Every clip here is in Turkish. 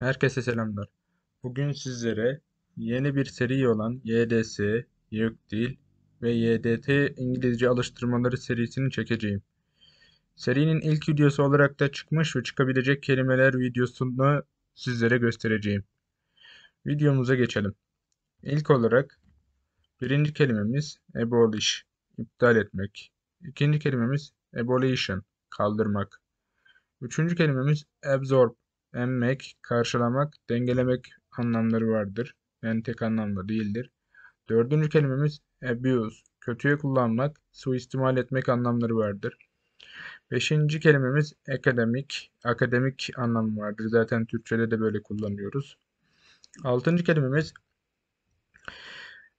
Herkese selamlar. Bugün sizlere yeni bir seri olan YDS, YÖKDİL ve YDT İngilizce Alıştırmaları serisini çekeceğim. Serinin ilk videosu olarak da çıkmış ve çıkabilecek kelimeler videosunu sizlere göstereceğim. Videomuza geçelim. İlk olarak birinci kelimemiz abolish, iptal etmek. İkinci kelimemiz abolition, kaldırmak. Üçüncü kelimemiz absorb, Emmek, karşılamak, dengelemek anlamları vardır. Yani tek anlamda değildir. Dördüncü kelimemiz abuse, kötüye kullanmak, suistimal etmek anlamları vardır. Beşinci kelimemiz akademik, akademik anlamı vardır. Zaten Türkçe'de de böyle kullanıyoruz. Altıncı kelimemiz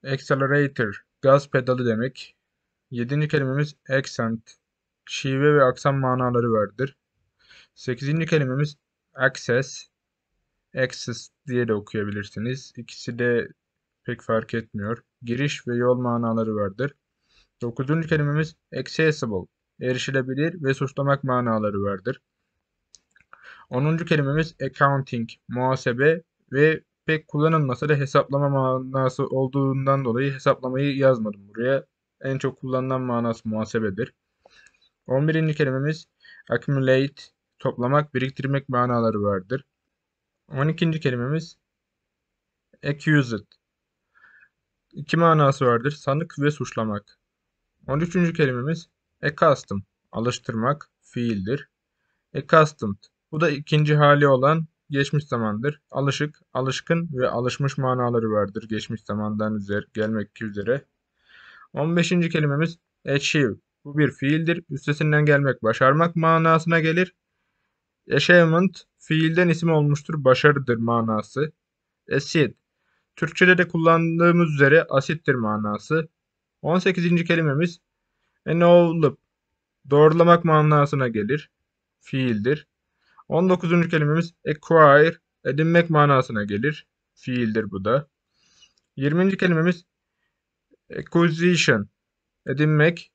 accelerator, gaz pedalı demek. Yedinci kelimemiz accent, şive ve aksan manaları vardır. Sekizinci kelimemiz Access, Access diye de okuyabilirsiniz. İkisi de pek fark etmiyor. Giriş ve yol manaları vardır. Dokuzuncu kelimemiz accessible, erişilebilir ve suçlamak manaları vardır. Onuncu kelimemiz accounting, muhasebe ve pek kullanılmasa da hesaplama manası olduğundan dolayı hesaplamayı yazmadım buraya. En çok kullanılan manası muhasebedir. 11. kelimemiz accumulate, toplamak, biriktirmek manaları vardır. 12. kelimemiz accused. İki manası vardır. Sanık ve suçlamak. 13. kelimemiz accustomed. Alıştırmak fiildir. Accustomed. Bu da ikinci hali olan geçmiş zamandır. Alışık, alışkın ve alışmış manaları vardır geçmiş zamandan üzer gelmek üzere. 15. kelimemiz achieve. Bu bir fiildir. Üstesinden gelmek, başarmak manasına gelir. Achievement fiilden isim olmuştur, başarıdır manası. Acid Türkçede de kullandığımız üzere asittir manası. 18. kelimemiz enowlup doğrulamak manasına gelir. Fiildir. 19. kelimemiz acquire edinmek manasına gelir. Fiildir bu da. 20. kelimemiz acquisition edinmek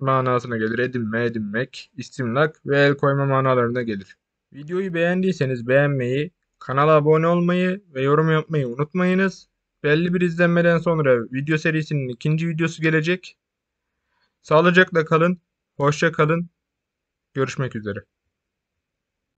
manasına gelir. Edinme, edinmek, istimlak ve el koyma manalarına gelir. Videoyu beğendiyseniz beğenmeyi, kanala abone olmayı ve yorum yapmayı unutmayınız. Belli bir izlenmeden sonra video serisinin ikinci videosu gelecek. Sağlıcakla kalın, hoşça kalın, görüşmek üzere.